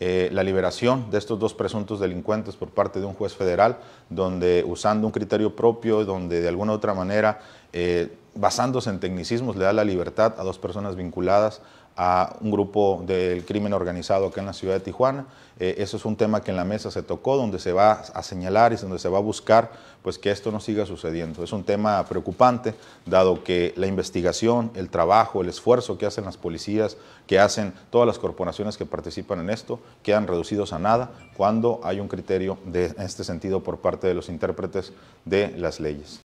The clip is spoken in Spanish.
Eh, la liberación de estos dos presuntos delincuentes por parte de un juez federal, donde usando un criterio propio, donde de alguna u otra manera, eh, basándose en tecnicismos, le da la libertad a dos personas vinculadas a un grupo del crimen organizado acá en la ciudad de Tijuana. Eh, eso es un tema que en la mesa se tocó, donde se va a señalar y donde se va a buscar pues, que esto no siga sucediendo. Es un tema preocupante, dado que la investigación, el trabajo, el esfuerzo que hacen las policías, que hacen todas las corporaciones que participan en esto, quedan reducidos a nada cuando hay un criterio de este sentido por parte de los intérpretes de las leyes.